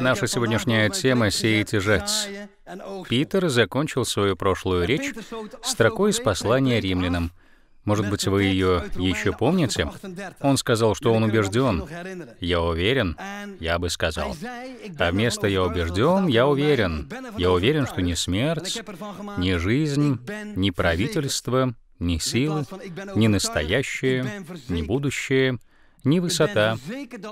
Наша сегодняшняя тема — «Сеять и жать». Питер закончил свою прошлую речь строкой из послания римлянам. Может быть, вы ее еще помните? Он сказал, что он убежден. Я уверен, я бы сказал. А вместо «я убежден», «я уверен». Я уверен, что ни смерть, ни жизнь, ни правительство, ни силы, ни настоящее, ни будущее, ни высота,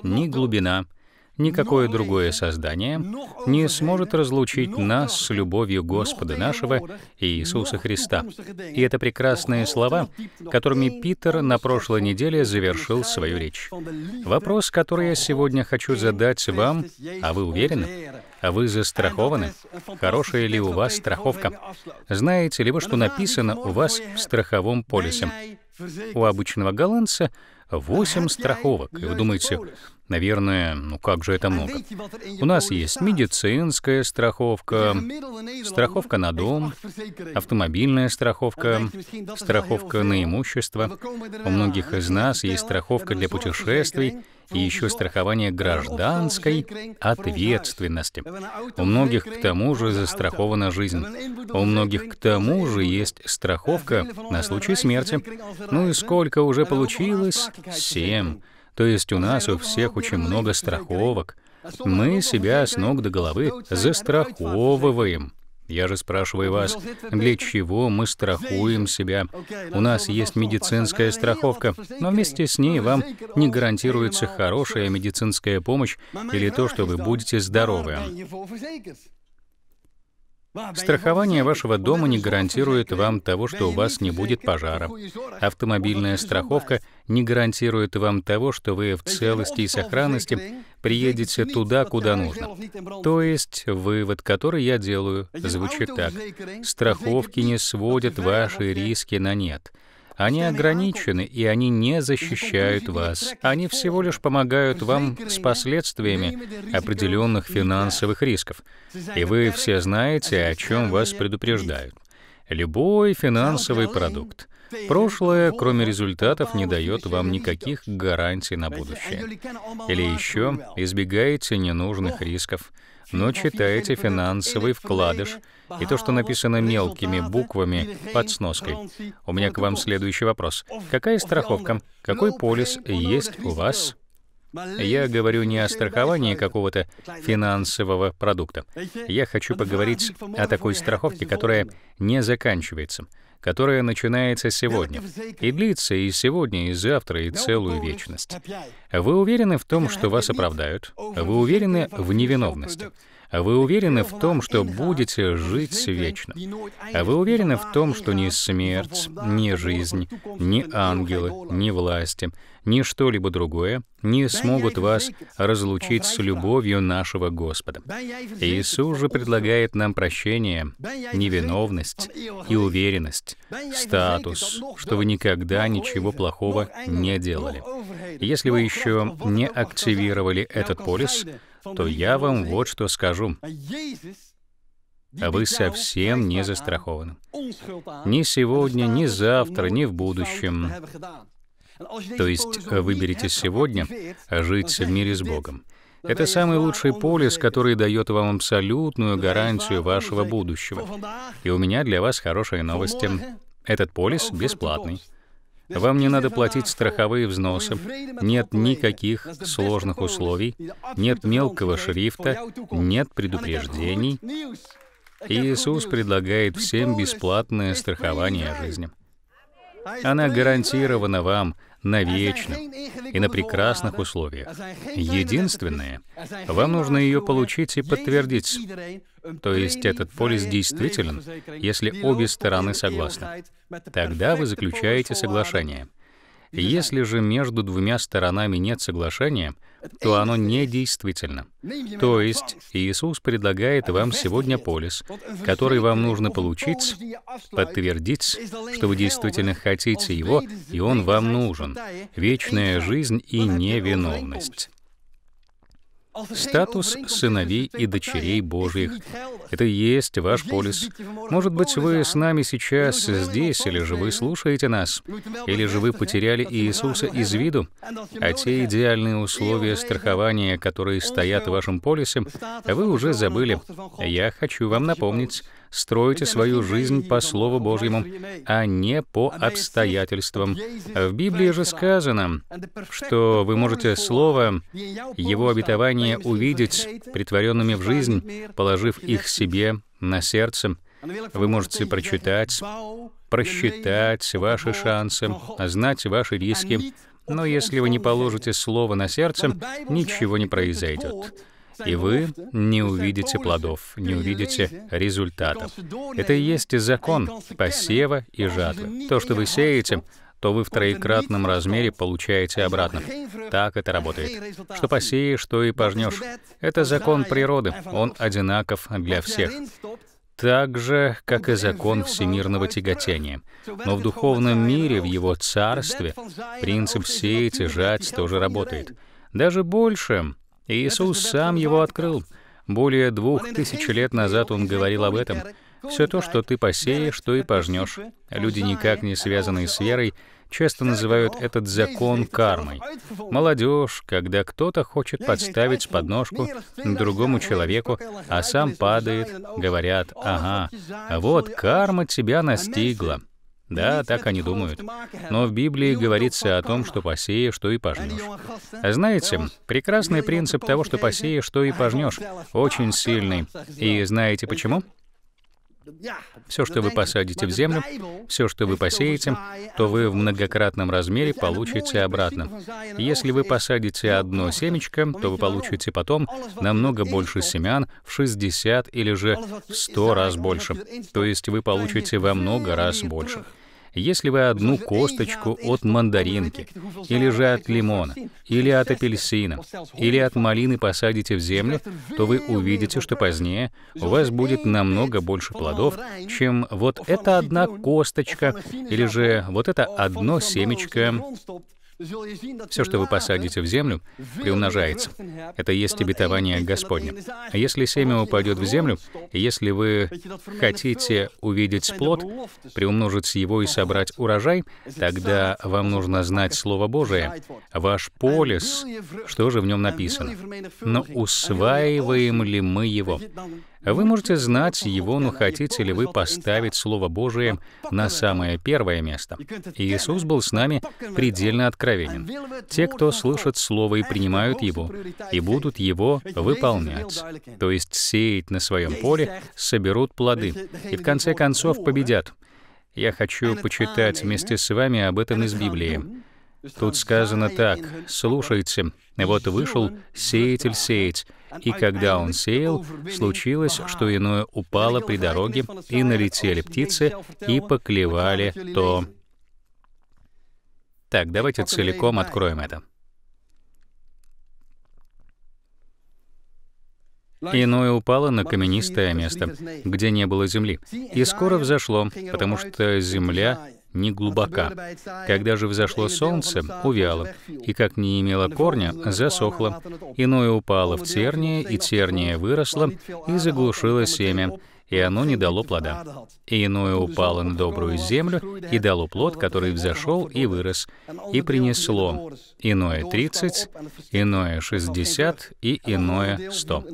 ни глубина — никакое другое создание не сможет разлучить нас с любовью Господа нашего Иисуса Христа. И это прекрасные слова, которыми Питер на прошлой неделе завершил свою речь. Вопрос, который я сегодня хочу задать вам, а вы уверены? А вы застрахованы? Хорошая ли у вас страховка? Знаете ли вы, что написано у вас в страховом полисе? У обычного голландца 8 страховок. И вы думаете, Наверное, ну как же это много? У нас есть медицинская страховка, страховка на дом, автомобильная страховка, страховка на имущество. У многих из нас есть страховка для путешествий и еще страхование гражданской ответственности. У многих к тому же застрахована жизнь. У многих к тому же есть страховка на случай смерти. Ну и сколько уже получилось? Семь. То есть у нас у всех очень много страховок. Мы себя с ног до головы застраховываем. Я же спрашиваю вас, для чего мы страхуем себя? У нас есть медицинская страховка, но вместе с ней вам не гарантируется хорошая медицинская помощь или то, что вы будете здоровы. Страхование вашего дома не гарантирует вам того, что у вас не будет пожара. Автомобильная страховка не гарантирует вам того, что вы в целости и сохранности приедете туда, куда нужно. То есть вывод, который я делаю, звучит так. Страховки не сводят ваши риски на нет. Они ограничены, и они не защищают вас. Они всего лишь помогают вам с последствиями определенных финансовых рисков. И вы все знаете, о чем вас предупреждают. Любой финансовый продукт. Прошлое, кроме результатов, не дает вам никаких гарантий на будущее. Или еще избегайте ненужных рисков но читайте финансовый вкладыш и то, что написано мелкими буквами под сноской. У меня к вам следующий вопрос. Какая страховка? Какой полис есть у вас? Я говорю не о страховании какого-то финансового продукта. Я хочу поговорить о такой страховке, которая не заканчивается которое начинается сегодня и длится и сегодня, и завтра, и целую вечность. Вы уверены в том, что вас оправдают? Вы уверены в невиновности? Вы уверены в том, что будете жить вечно? Вы уверены в том, что ни смерть, ни жизнь, ни ангелы, ни власти, ни что-либо другое не смогут вас разлучить с любовью нашего Господа? Иисус же предлагает нам прощение, невиновность и уверенность, статус, что вы никогда ничего плохого не делали. Если вы еще не активировали этот полис, то я вам вот что скажу. А а вы совсем не застрахованы. Ни сегодня, ни завтра, ни в будущем. То есть э, выберите сегодня а жить в мире с Богом. Это самый лучший полис, который дает вам абсолютную гарантию вашего будущего. И у меня для вас хорошие новости. Этот полис бесплатный. Вам не надо платить страховые взносы, нет никаких сложных условий, нет мелкого шрифта, нет предупреждений. Иисус предлагает всем бесплатное страхование жизни. Она гарантирована вам, навечно и на прекрасных условиях. Единственное, вам нужно ее получить и подтвердить. То есть этот полис действителен, если обе стороны согласны. Тогда вы заключаете соглашение — если же между двумя сторонами нет соглашения, то оно недействительно. То есть Иисус предлагает вам сегодня полис, который вам нужно получить, подтвердить, что вы действительно хотите его, и он вам нужен. Вечная жизнь и невиновность. Статус сыновей и дочерей Божьих — это и есть ваш полис. Может быть, вы с нами сейчас здесь, или же вы слушаете нас, или же вы потеряли Иисуса из виду, а те идеальные условия страхования, которые стоят в вашем полисе, вы уже забыли. Я хочу вам напомнить, Стройте свою жизнь по Слову Божьему, а не по обстоятельствам. В Библии же сказано, что вы можете Слово, Его обетование увидеть притворенными в жизнь, положив их себе на сердце. Вы можете прочитать, просчитать ваши шансы, знать ваши риски, но если вы не положите слово на сердце, ничего не произойдет и вы не увидите плодов, не увидите результатов. Это и есть закон посева и жатвы. То, что вы сеете, то вы в троекратном размере получаете обратно. Так это работает. Что посеешь, что и пожнешь. Это закон природы, он одинаков для всех так же, как и закон всемирного тяготения. Но в духовном мире, в его царстве, принцип сеять и жать тоже работает. Даже больше, Иисус сам его открыл. Более двух тысяч лет назад он говорил об этом. Все то, что ты посеешь, то и пожнешь. Люди, никак не связанные с верой, часто называют этот закон кармой. Молодежь, когда кто-то хочет подставить подножку другому человеку, а сам падает, говорят, ага, вот карма тебя настигла. Да, так они думают. Но в Библии говорится о том, что посеешь, что и пожнешь. Знаете, прекрасный принцип того, что посеешь, что и пожнешь, очень сильный. И знаете почему? Все, что вы посадите в землю, все, что вы посеете, то вы в многократном размере получите обратно. Если вы посадите одно семечко, то вы получите потом намного больше семян, в 60 или же в 100 раз больше. То есть вы получите во много раз больше. Если вы одну косточку от мандаринки, или же от лимона, или от апельсина, или от малины посадите в землю, то вы увидите, что позднее у вас будет намного больше плодов, чем вот эта одна косточка, или а же вот это а одно семечко все, что вы посадите в землю, приумножается. Это есть обетование Господне. А если семя упадет в землю, если вы хотите увидеть плод, приумножить его и собрать урожай, тогда вам нужно знать Слово Божие, ваш полис, что же в нем написано. Но усваиваем ли мы его? Вы можете знать его, но хотите ли вы поставить Слово Божие на самое первое место? Иисус был с нами предельно откровенен. Те, кто слышат Слово и принимают его, и будут его выполнять, то есть сеять на своем поле, соберут плоды, и в конце концов победят. Я хочу почитать вместе с вами об этом из Библии. Тут сказано так, «Слушайте, вот вышел сеятель сеять, и когда он сеял, случилось, что иное упало при дороге, и налетели птицы, и поклевали то. Так, давайте целиком откроем это. Иное упало на каменистое место, где не было земли, и скоро взошло, потому что земля не глубока. Когда же взошло солнце, увяло, и как не имело корня, засохло. Иное упало в тернии, и терния выросла и заглушило семя, и оно не дало плода. И иное упало на добрую землю, и дало плод, который взошел и вырос, и принесло иное тридцать, иное шестьдесят и иное сто.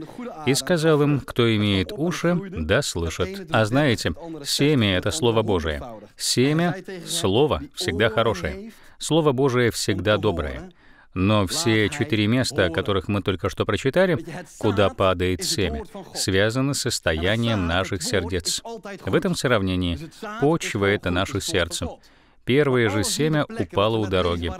И сказал им, кто имеет уши, да слышит. А знаете, семя — это Слово Божие. Семя — Слово всегда хорошее. Слово Божие всегда доброе. Но все четыре места, о которых мы только что прочитали, куда падает семя, связаны с состоянием наших сердец. В этом сравнении почва — это наше сердце. Первое же семя упало у дороги.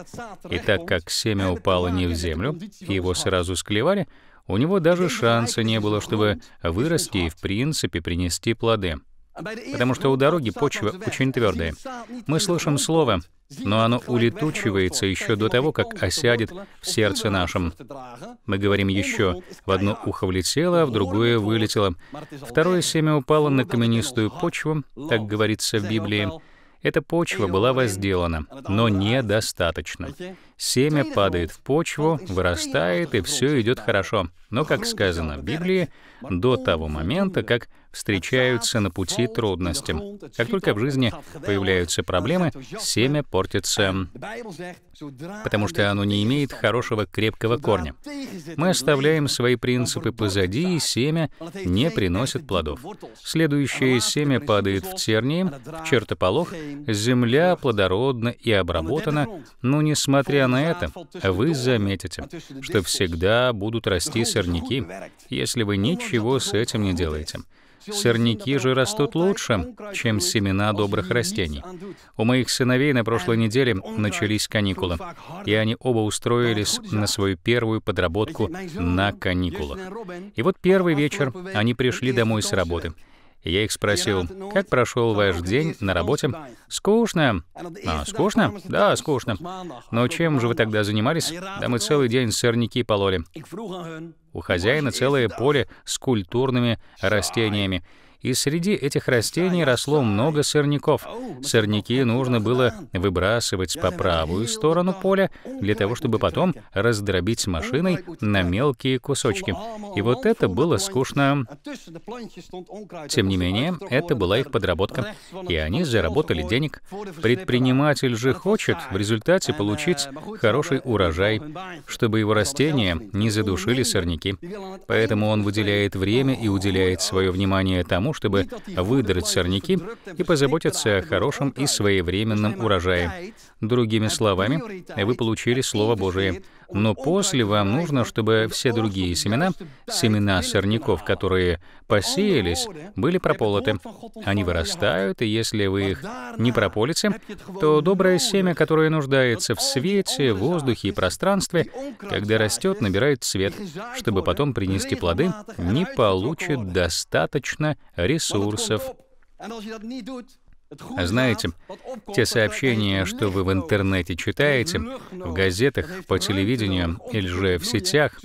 И так как семя упало не в землю, и его сразу склевали, у него даже шанса не было, чтобы вырасти и, в принципе, принести плоды потому что у дороги почва очень твердая. Мы слышим слово, но оно улетучивается еще до того, как осядет в сердце нашем. Мы говорим еще, в одно ухо влетело, а в другое вылетело. Второе семя упало на каменистую почву, так говорится в Библии. Эта почва была возделана, но недостаточно. Семя падает в почву, вырастает, и все идет хорошо. Но, как сказано в Библии, до того момента, как встречаются на пути трудности. Как только в жизни появляются проблемы, семя портится, потому что оно не имеет хорошего крепкого корня. Мы оставляем свои принципы позади, и семя не приносит плодов. Следующее семя падает в тернии, в чертополох, земля плодородна и обработана, но несмотря на это, вы заметите, что всегда будут расти сорняки, если вы ничего с этим не делаете. Сорняки же растут лучше, чем семена добрых растений. У моих сыновей на прошлой неделе начались каникулы, и они оба устроились на свою первую подработку на каникулах. И вот первый вечер они пришли домой с работы — я их спросил, ну, как прошел ваш день на работе? Скучно. А, скучно? Да, скучно. Но чем же вы тогда занимались? Да мы ну, целый день сорняки пололи. У хозяина целое поле с культурными растениями и среди этих растений росло много сорняков. Сорняки нужно было выбрасывать по правую сторону поля для того, чтобы потом раздробить с машиной на мелкие кусочки. И вот это было скучно. Тем не менее, это была их подработка, и они заработали денег. Предприниматель же хочет в результате получить хороший урожай, чтобы его растения не задушили сорняки. Поэтому он выделяет время и уделяет свое внимание тому, тому, чтобы выдрать сорняки и позаботиться о хорошем и своевременном урожае. Другими словами, вы получили Слово Божие, но после вам нужно, чтобы все другие семена, семена сорняков, которые посеялись, были прополоты. Они вырастают, и если вы их не прополите, то доброе семя, которое нуждается в свете, воздухе и пространстве, когда растет, набирает цвет, чтобы потом принести плоды, не получит достаточно ресурсов. Знаете, те сообщения, что вы в интернете читаете, в газетах, по телевидению или же в сетях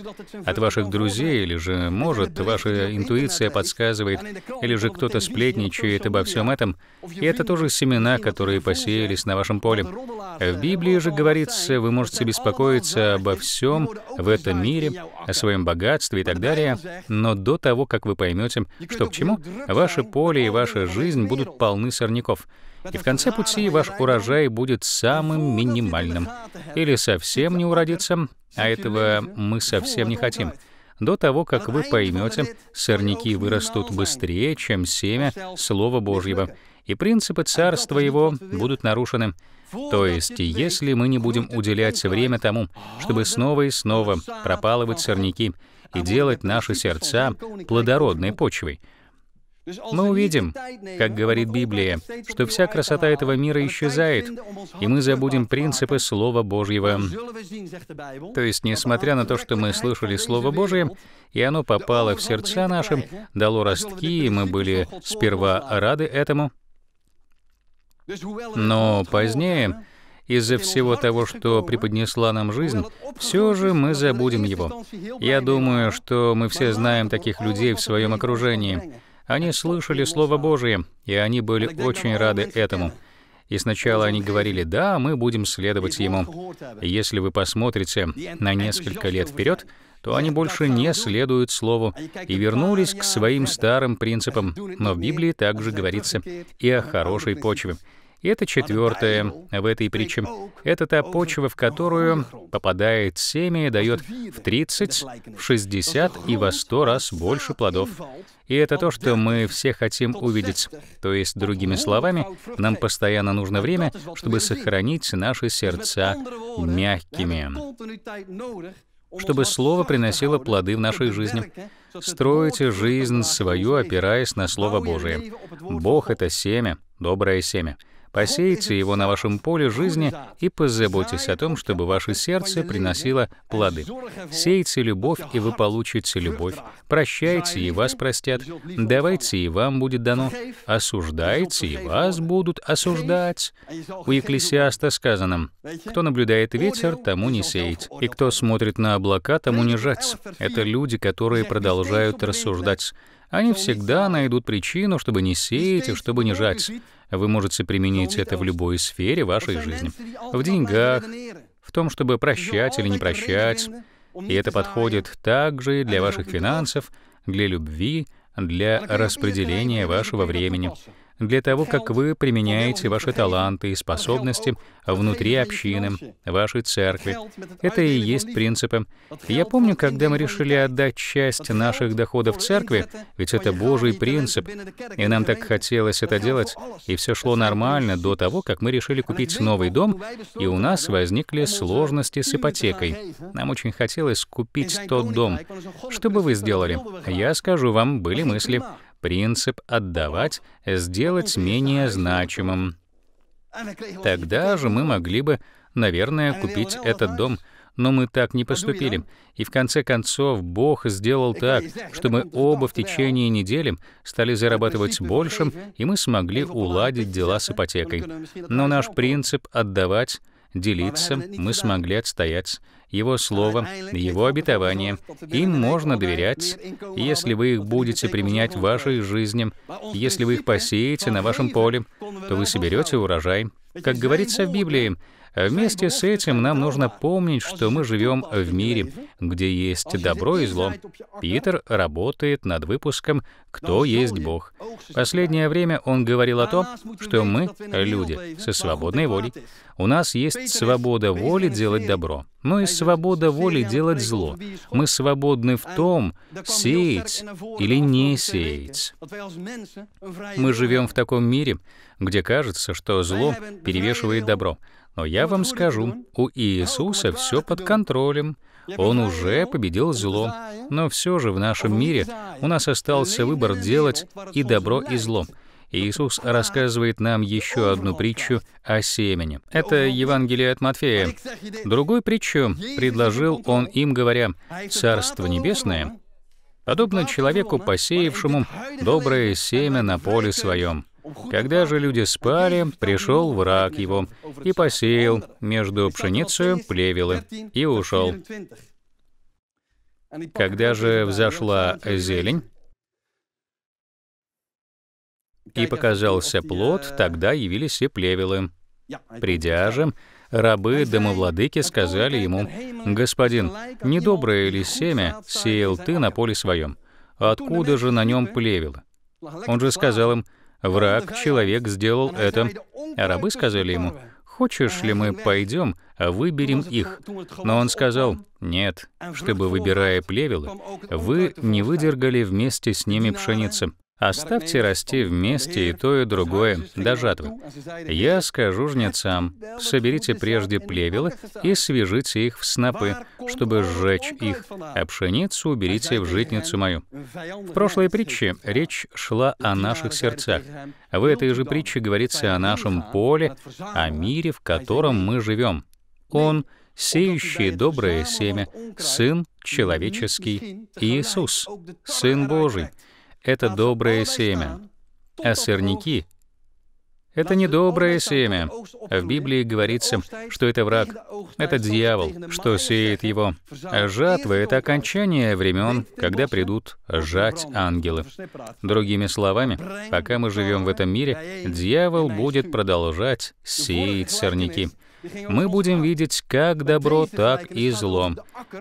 от ваших друзей, или же, может, ваша интуиция подсказывает, или же кто-то сплетничает обо всем этом, и это тоже семена, которые посеялись на вашем поле. В Библии же говорится, вы можете беспокоиться обо всем в этом мире, о своем богатстве и так далее, но до того, как вы поймете, что к чему, ваше поле и ваша жизнь будут полны сорняков сроков, и в конце пути ваш урожай будет самым минимальным. Или совсем не уродится, а этого мы совсем не хотим. До того, как вы поймете, сорняки вырастут быстрее, чем семя Слова Божьего, и принципы Царства Его будут нарушены. То есть, если мы не будем уделять время тому, чтобы снова и снова пропалывать сорняки и делать наши сердца плодородной почвой, мы увидим, как говорит Библия, что вся красота этого мира исчезает, и мы забудем принципы Слова Божьего. То есть, несмотря на то, что мы слышали Слово Божье и оно попало в сердца нашим, дало ростки, и мы были сперва рады этому, но позднее из-за всего того, что преподнесла нам жизнь, все же мы забудем его. Я думаю, что мы все знаем таких людей в своем окружении. Они слышали Слово Божие, и они были очень рады этому. И сначала они говорили, да, мы будем следовать ему. если вы посмотрите на несколько лет вперед, то они больше не следуют Слову и вернулись к своим старым принципам. Но в Библии также говорится и о хорошей почве. И это четвертое в этой притче. Это та почва, в которую попадает семя и дает в 30, в 60 и во 100 раз больше плодов. И это то, что мы все хотим увидеть. То есть, другими словами, нам постоянно нужно время, чтобы сохранить наши сердца мягкими чтобы Слово приносило плоды в нашей жизни. Стройте жизнь свою, опираясь на Слово Божие. Бог — это семя, доброе семя. Посейте его на вашем поле жизни и позаботьтесь о том, чтобы ваше сердце приносило плоды. Сейте любовь, и вы получите любовь. Прощайте, и вас простят. Давайте, и вам будет дано. Осуждайте, и вас будут осуждать. У Екклесиаста сказано, «Кто наблюдает ветер, тому не сеять, и кто смотрит на облака, тому не жать». Это люди, которые продолжают рассуждать. Они всегда найдут причину, чтобы не сеять и чтобы не жать. Вы можете применить это в любой сфере вашей жизни. В деньгах, в том, чтобы прощать или не прощать. И это подходит также и для ваших финансов, для любви, для распределения вашего времени для того, как вы применяете ваши таланты и способности внутри общины, вашей церкви. Это и есть принципы. Я помню, когда мы решили отдать часть наших доходов церкви, ведь это Божий принцип, и нам так хотелось это делать, и все шло нормально до того, как мы решили купить новый дом, и у нас возникли сложности с ипотекой. Нам очень хотелось купить тот дом. Что бы вы сделали? Я скажу вам, были мысли принцип «отдавать» сделать менее значимым. Тогда же мы могли бы, наверное, купить этот дом, но мы так не поступили. И в конце концов Бог сделал так, что мы оба в течение недели стали зарабатывать большим, и мы смогли уладить дела с ипотекой. Но наш принцип «отдавать» делиться, мы смогли отстоять Его Слово, Его обетование. Им можно доверять, если вы их будете применять в вашей жизни, если вы их посеете на вашем поле, то вы соберете урожай. Как говорится в Библии, Вместе с этим нам нужно помнить, что мы живем в мире, где есть добро и зло. Питер работает над выпуском «Кто есть Бог». Последнее время он говорил о том, что мы — люди со свободной волей. У нас есть свобода воли делать добро, но и свобода воли делать зло. Мы свободны в том, сеять или не сеять. Мы живем в таком мире, где кажется, что зло перевешивает добро. Но я вам скажу, у Иисуса все под контролем. Он уже победил зло. Но все же в нашем мире у нас остался выбор делать и добро, и зло. Иисус рассказывает нам еще одну притчу о семени. Это Евангелие от Матфея. Другую притчу предложил он им, говоря, «Царство небесное подобно человеку, посеявшему доброе семя на поле своем». Когда же люди спали, пришел враг его и посеял между пшеницей плевелы и ушел. Когда же взошла зелень, и показался плод, тогда явились и плевелы. Придя же, рабы домовладыки сказали ему, «Господин, недоброе ли семя сеял ты на поле своем? Откуда же на нем плевелы?» Он же сказал им, Враг, человек, сделал это. А рабы сказали ему, «Хочешь ли мы пойдем, а выберем их?» Но он сказал, «Нет, чтобы, выбирая плевелы, вы не выдергали вместе с ними пшеницы». Оставьте расти вместе и то, и другое, до жатвы. Я скажу жнецам, соберите прежде плевелы и свяжите их в снопы, чтобы сжечь их, а пшеницу уберите в житницу мою». В прошлой притче речь шла о наших сердцах. В этой же притче говорится о нашем поле, о мире, в котором мы живем. Он — сеющий доброе семя, Сын человеческий Иисус, Сын Божий это доброе семя, а сорняки — это недоброе семя. В Библии говорится, что это враг, это дьявол, что сеет его. А жатва — это окончание времен, когда придут жать ангелы. Другими словами, пока мы живем в этом мире, дьявол будет продолжать сеять сорняки. Мы будем видеть как добро, так и зло.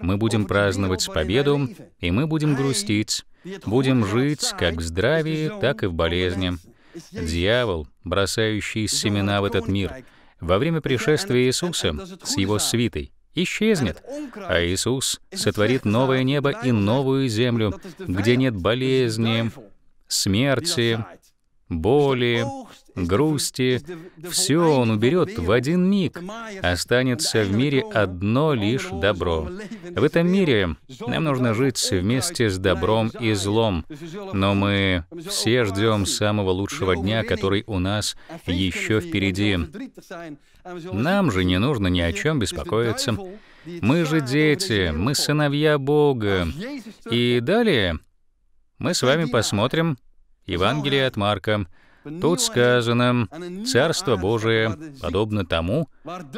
Мы будем праздновать победу, и мы будем грустить. Будем жить как в здравии, так и в болезни. Дьявол, бросающий семена в этот мир, во время пришествия Иисуса с его свитой, исчезнет, а Иисус сотворит новое небо и новую землю, где нет болезни, смерти, боли, грусти, все он уберет в один миг. Останется в мире одно лишь добро. В этом мире нам нужно жить вместе с добром и злом. Но мы все ждем самого лучшего дня, который у нас еще впереди. Нам же не нужно ни о чем беспокоиться. Мы же дети, мы сыновья Бога. И далее мы с вами посмотрим Евангелие от Марка, Тут сказано, «Царство Божие подобно тому,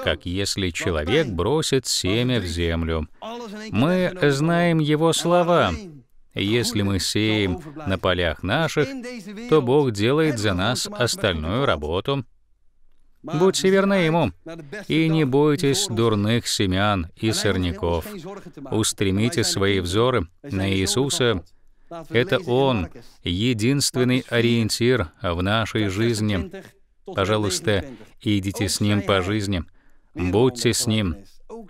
как если человек бросит семя в землю». Мы знаем его слова. Если мы сеем на полях наших, то Бог делает за нас остальную работу. Будьте верны Ему, и не бойтесь дурных семян и сорняков. Устремите свои взоры на Иисуса, это Он, единственный ориентир в нашей жизни. Пожалуйста, идите с Ним по жизни, будьте с Ним.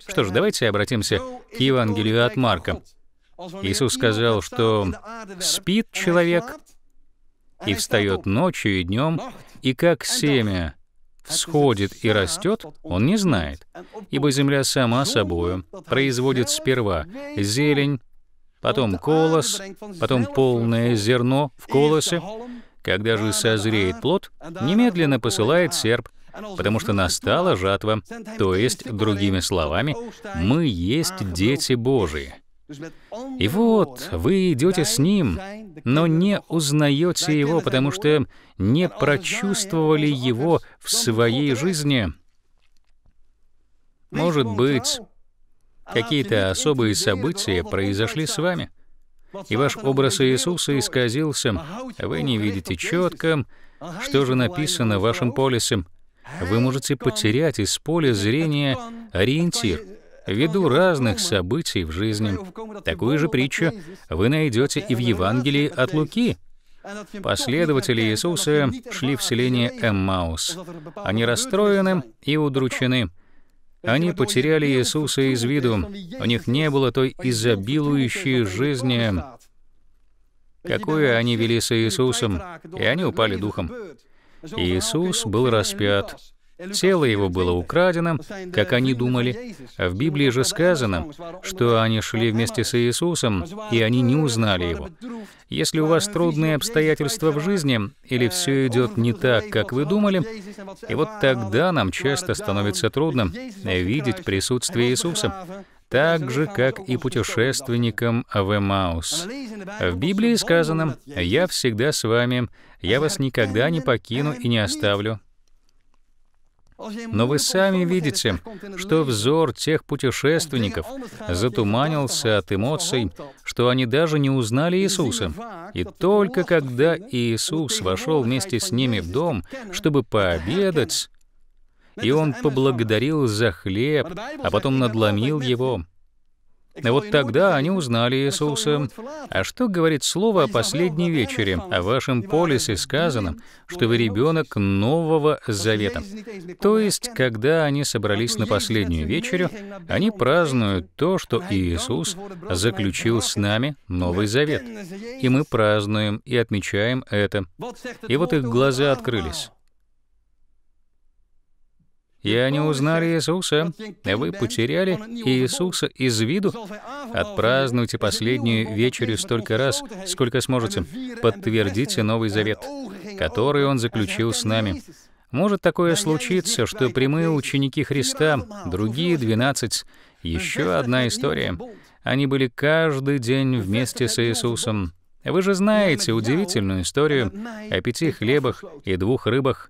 Что ж, давайте обратимся к Евангелию от Марка. Иисус сказал, что «спит человек и встает ночью и днем, и как семя всходит и растет, он не знает, ибо земля сама собою производит сперва зелень, потом колос, потом полное зерно в колосе. Когда же созреет плод, немедленно посылает серп, потому что настала жатва, то есть, другими словами, мы есть дети ну, Божии. И вот вы идете с ним, но не узнаете его, потому что не прочувствовали его в своей жизни. Может быть, какие-то особые события произошли с вами, и ваш образ Иисуса исказился, вы не видите четко, что же написано вашим полисом. Вы можете потерять из поля зрения ориентир ввиду разных событий в жизни. Такую же притчу вы найдете и в Евангелии от Луки. Последователи Иисуса шли в селение Эммаус. Они расстроены и удручены. Они потеряли Иисуса из виду. У них не было той изобилующей жизни, какую они вели с Иисусом, и они упали духом. Иисус был распят. Тело его было украдено, как они думали. в Библии же сказано, что они шли вместе с Иисусом, и они не узнали его. Если у вас трудные обстоятельства в жизни, или все идет не так, как вы думали, и вот тогда нам часто становится трудно видеть присутствие Иисуса так же, как и путешественникам в Эмаус. В Библии сказано, «Я всегда с вами, я вас никогда не покину и не оставлю». Но вы сами видите, что взор тех путешественников затуманился от эмоций, что они даже не узнали Иисуса. И только когда Иисус вошел вместе с ними в дом, чтобы пообедать, и он поблагодарил за хлеб, а потом надломил его, и ну вот тогда они узнали Иисуса. А что говорит слово о последней вечере? О вашем полисе сказано, что вы ребенок Нового Завета. То есть, когда они собрались на последнюю вечерю, они празднуют то, что Иисус заключил с нами Новый Завет. И мы празднуем и отмечаем это. И вот их глаза открылись и они узнали Иисуса. Вы потеряли Иисуса из виду? Отпразднуйте последнюю вечерю столько раз, сколько сможете. Подтвердите Новый Завет, который Он заключил с нами. Может такое случиться, что прямые ученики Христа, другие двенадцать, еще одна история. Они были каждый день вместе с Иисусом. Вы же знаете удивительную историю о пяти хлебах и двух рыбах,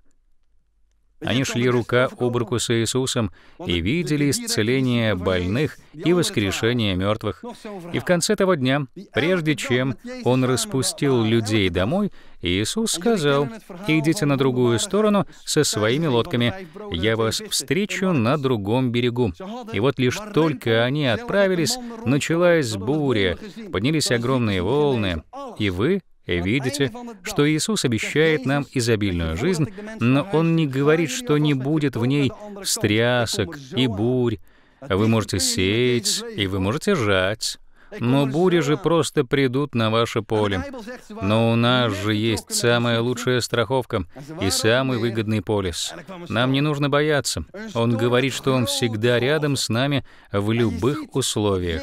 они шли рука об руку с Иисусом и видели исцеление больных и воскрешение мертвых. И в конце того дня, прежде чем Он распустил людей домой, Иисус сказал, «Идите на другую сторону со своими лодками, я вас встречу на другом берегу». И вот лишь только они отправились, началась буря, поднялись огромные волны, и вы Видите, что Иисус обещает нам изобильную жизнь, но Он не говорит, что не будет в ней стрясок и бурь. А вы можете сеять, и вы можете жать. Но бури же просто придут на ваше поле. Но у нас же есть самая лучшая страховка и самый выгодный полис. Нам не нужно бояться. Э, он говорит, что он всегда рядом с нами в любых условиях.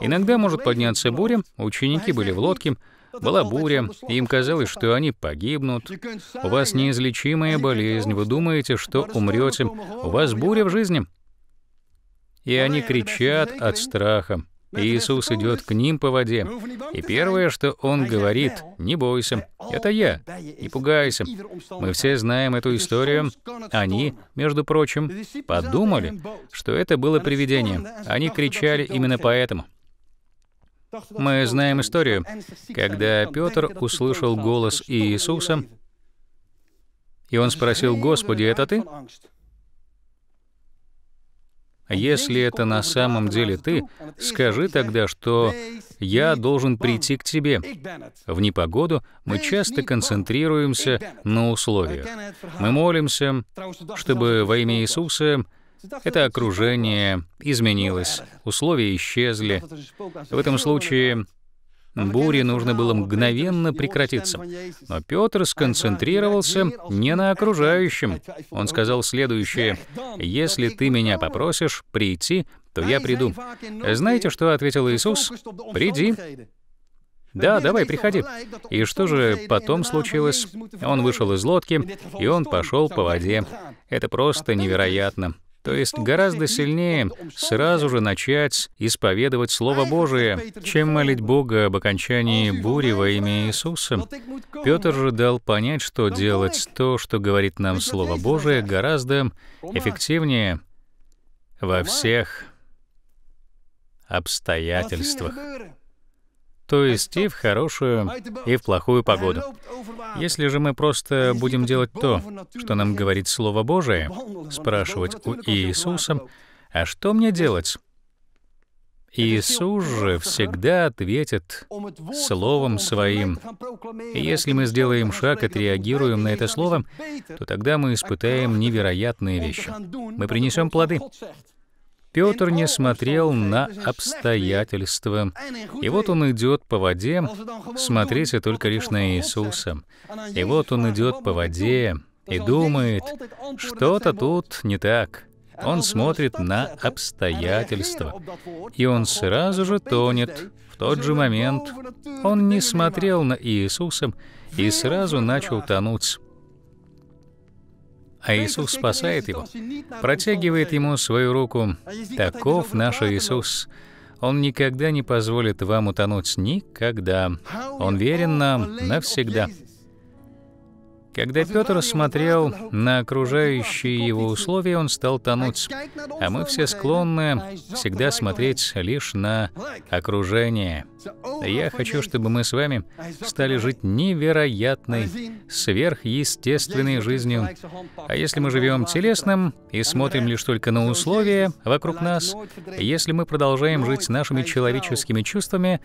Иногда может подняться буря, ученики были в лодке, была буря, и им казалось, что они погибнут. У вас неизлечимая болезнь, вы думаете, что умрете. У вас буря в жизни. И они кричат от страха. Иисус идет к ним по воде. И первое, что Он говорит, «Не бойся, это Я, не пугайся». Мы все знаем эту историю. Они, между прочим, подумали, что это было привидение. Они кричали именно поэтому. Мы знаем историю, когда Петр услышал голос Иисуса, и он спросил, «Господи, это ты?» а Если это на самом деле ты, скажи тогда, что я должен прийти к тебе. В непогоду мы часто концентрируемся на условиях. Мы молимся, чтобы во имя Иисуса это окружение изменилось, условия исчезли. В этом случае буре нужно было мгновенно прекратиться. Но Петр сконцентрировался не на окружающем. Он сказал следующее, «Если ты меня попросишь прийти, то я приду». Знаете, что ответил Иисус? «Приди». «Да, давай, приходи». И что же потом случилось? Он вышел из лодки, и он пошел по воде. Это просто невероятно. То есть гораздо сильнее сразу же начать исповедовать Слово Божие, чем молить Бога об окончании бури во имя Иисуса. Петр же дал понять, что делать то, что говорит нам Слово Божие, гораздо эффективнее во всех обстоятельствах то есть и в хорошую, и в плохую погоду. Если же мы просто будем делать то, что нам говорит Слово Божие, спрашивать у Иисуса, «А что мне делать?» Иисус же всегда ответит Словом Своим. И если мы сделаем шаг и отреагируем на это Слово, то тогда мы испытаем невероятные вещи. Мы принесем плоды. Петр не смотрел на обстоятельства. И вот он идет по воде, смотрите только лишь на Иисуса. И вот он идет по воде и думает, что-то тут не так. Он смотрит на обстоятельства, и он сразу же тонет. В тот же момент он не смотрел на Иисуса и сразу начал тонуть а Иисус спасает его, протягивает ему свою руку. А Таков наш Иисус. Он никогда не позволит вам утонуть, никогда. Он верен нам навсегда. Когда Петр смотрел на окружающие его условия, он стал тонуть. А мы все склонны всегда смотреть лишь на окружение. Я хочу, чтобы мы с вами стали жить невероятной, сверхъестественной жизнью. А если мы живем телесным и смотрим лишь только на условия вокруг нас, если мы продолжаем жить нашими человеческими чувствами,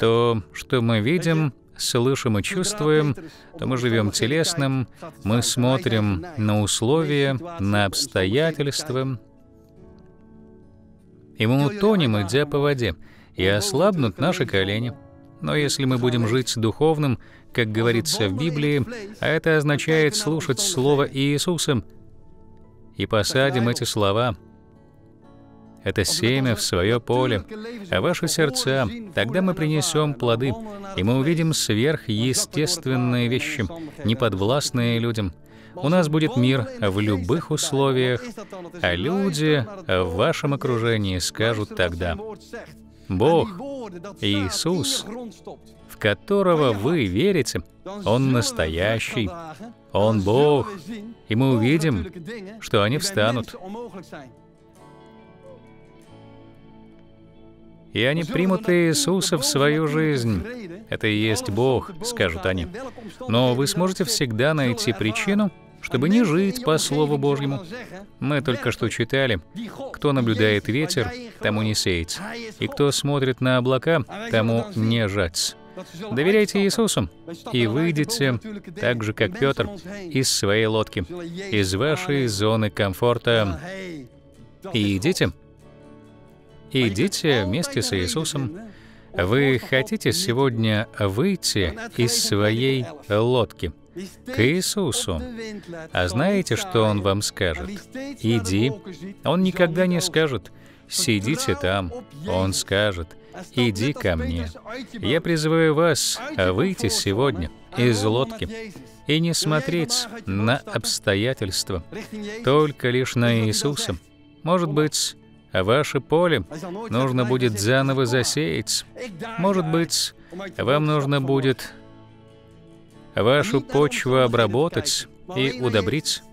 то что мы видим, слышим и чувствуем, то мы живем телесным, мы смотрим на условия, на обстоятельства, и мы утонем, идя по воде, и ослабнут наши колени. Но если мы будем жить духовным, как говорится в Библии, а это означает слушать Слово Иисуса, и посадим эти слова — это семя в свое поле, а ваши сердца, тогда мы принесем плоды, и мы увидим сверхъестественные вещи, неподвластные людям. У нас будет мир в любых условиях, а люди в вашем окружении скажут тогда, Бог, Иисус, в которого вы верите, Он настоящий, Он Бог, и мы увидим, что они встанут. и они примут Иисуса в свою жизнь. Это и есть Бог, скажут они. Но вы сможете всегда найти причину, чтобы не жить по Слову Божьему. Мы только что читали, кто наблюдает ветер, тому не сеять, а и кто смотрит на облака, а тому не жать. А Доверяйте Иисусу, и выйдите так же, как Петр, из своей лодки, из вашей зоны комфорта, и идите идите вместе с Иисусом. Вы хотите сегодня выйти из своей лодки к Иисусу, а знаете, что Он вам скажет? Иди. Он никогда не скажет, сидите там. Он скажет, иди ко мне. Я призываю вас выйти сегодня из лодки и не смотреть на обстоятельства, только лишь на Иисуса. Может быть, а ваше поле нужно будет заново засеять. Может быть, вам нужно будет вашу почву обработать и удобрить,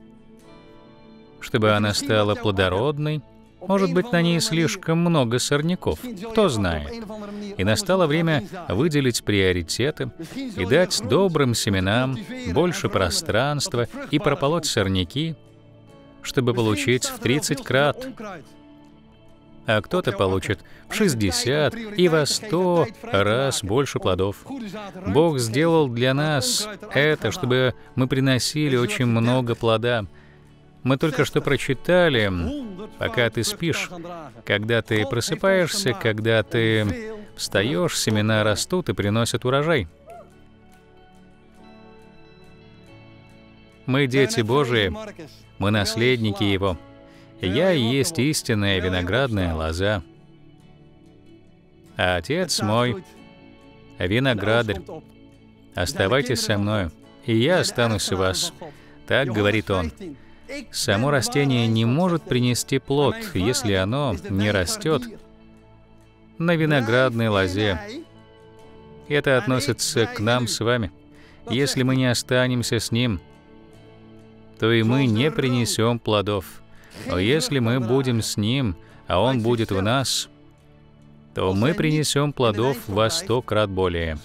чтобы она стала плодородной. Может быть, на ней слишком много сорняков, кто знает. И настало время выделить приоритеты и дать добрым семенам больше пространства и прополоть сорняки, чтобы получить в 30 крат а кто-то получит в 60 и во 100 раз больше плодов. Бог сделал для нас это, чтобы мы приносили очень много плода. Мы только что прочитали, пока ты спишь, когда ты просыпаешься, когда ты встаешь, семена растут и приносят урожай. Мы дети Божии, мы наследники Его. Я есть истинная виноградная лоза, а отец мой — виноградарь. Оставайтесь со мною, и я останусь у вас. Так говорит он. Само растение не может принести плод, если оно не растет на виноградной лозе. Это относится к нам с вами. Если мы не останемся с ним, то и мы не принесем плодов. Если мы будем с Ним, а Он будет в нас, то мы принесем плодов во сто крат более.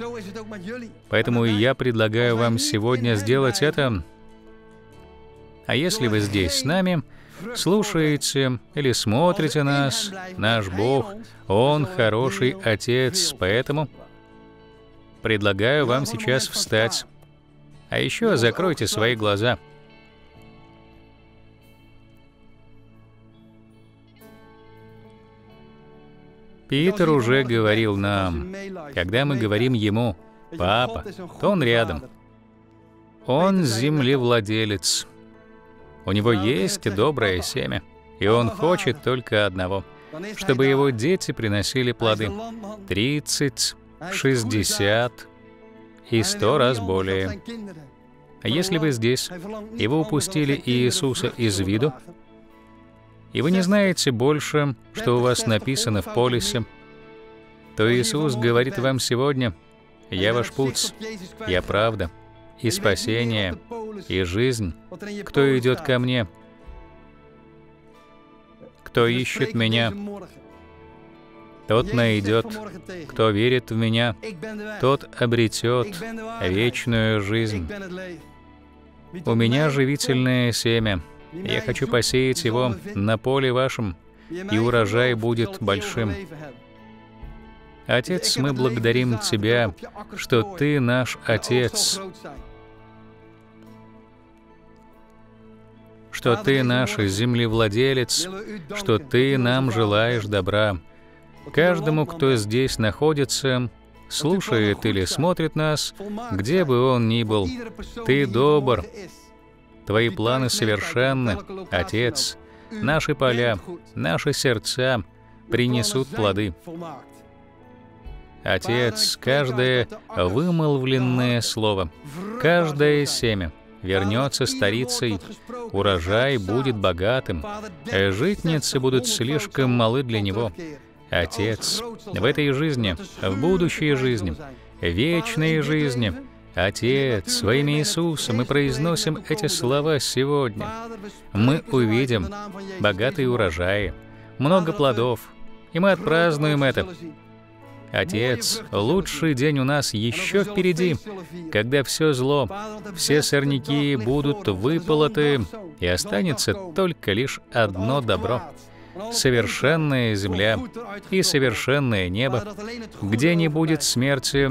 Поэтому я предлагаю вам сегодня сделать это. А если вы здесь с нами, слушаете или смотрите нас, наш Бог, Он хороший Отец, поэтому предлагаю вам сейчас встать. А еще закройте свои глаза. Питер уже говорил нам, когда мы говорим ему «папа», то он рядом. Он землевладелец. У него есть доброе семя, и он хочет только одного — чтобы его дети приносили плоды 30, 60 и 100 раз более. Если вы здесь, и вы упустили Иисуса из виду, и вы не знаете больше, что у вас написано в полисе, то Иисус говорит вам сегодня, «Я ваш путь, я правда, и спасение, и жизнь. Кто идет ко мне, кто ищет меня, тот найдет, кто верит в меня, тот обретет вечную жизнь. У меня живительное семя». Я хочу посеять его на поле вашем, и урожай будет большим. Отец, мы благодарим Тебя, что Ты наш Отец, что Ты наш землевладелец, что Ты нам желаешь добра. Каждому, кто здесь находится, слушает или смотрит нас, где бы он ни был, Ты добр, Твои планы совершенны, Отец. Наши поля, наши сердца принесут плоды. Отец, каждое вымолвленное слово, каждое семя вернется старицей, урожай будет богатым, э, житницы будут слишком малы для него. Отец, в этой жизни, в будущей жизни, вечной жизни — Отец, во Иисусом мы произносим эти слова сегодня. Мы увидим богатые урожаи, много плодов, и мы отпразднуем это. Отец, лучший день у нас еще впереди, когда все зло, все сорняки будут выполоты, и останется только лишь одно добро совершенная земля и совершенное небо, где не будет смерти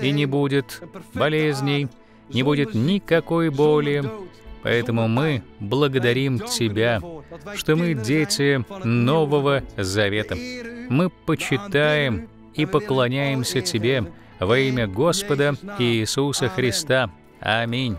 и не будет болезней, не будет никакой боли. Поэтому мы благодарим Тебя, что мы дети Нового Завета. Мы почитаем и поклоняемся Тебе во имя Господа Иисуса Христа. Аминь.